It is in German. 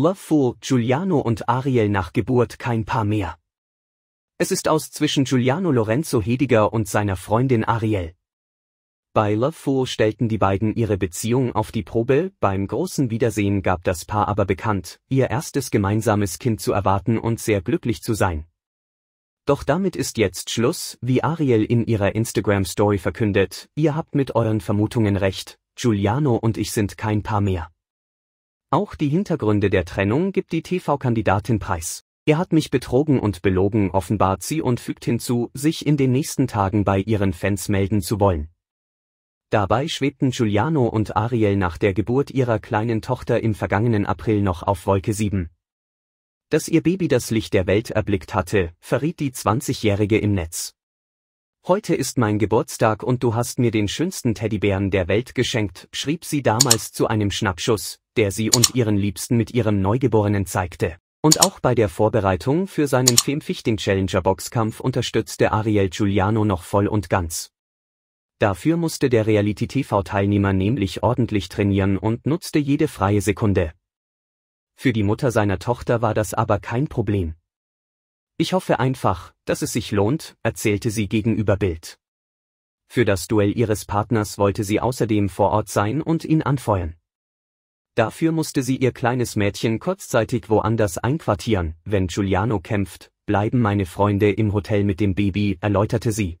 Love Giuliano und Ariel nach Geburt kein Paar mehr. Es ist aus zwischen Giuliano Lorenzo Hediger und seiner Freundin Ariel. Bei Love stellten die beiden ihre Beziehung auf die Probe, beim großen Wiedersehen gab das Paar aber bekannt, ihr erstes gemeinsames Kind zu erwarten und sehr glücklich zu sein. Doch damit ist jetzt Schluss, wie Ariel in ihrer Instagram-Story verkündet, ihr habt mit euren Vermutungen recht, Giuliano und ich sind kein Paar mehr. Auch die Hintergründe der Trennung gibt die TV-Kandidatin preis. Er hat mich betrogen und belogen, offenbart sie und fügt hinzu, sich in den nächsten Tagen bei ihren Fans melden zu wollen. Dabei schwebten Giuliano und Ariel nach der Geburt ihrer kleinen Tochter im vergangenen April noch auf Wolke 7. Dass ihr Baby das Licht der Welt erblickt hatte, verriet die 20-Jährige im Netz. Heute ist mein Geburtstag und du hast mir den schönsten Teddybären der Welt geschenkt, schrieb sie damals zu einem Schnappschuss, der sie und ihren Liebsten mit ihrem Neugeborenen zeigte. Und auch bei der Vorbereitung für seinen femfichting challenger boxkampf unterstützte Ariel Giuliano noch voll und ganz. Dafür musste der Reality-TV-Teilnehmer nämlich ordentlich trainieren und nutzte jede freie Sekunde. Für die Mutter seiner Tochter war das aber kein Problem. Ich hoffe einfach, dass es sich lohnt, erzählte sie gegenüber Bild. Für das Duell ihres Partners wollte sie außerdem vor Ort sein und ihn anfeuern. Dafür musste sie ihr kleines Mädchen kurzzeitig woanders einquartieren. Wenn Giuliano kämpft, bleiben meine Freunde im Hotel mit dem Baby, erläuterte sie.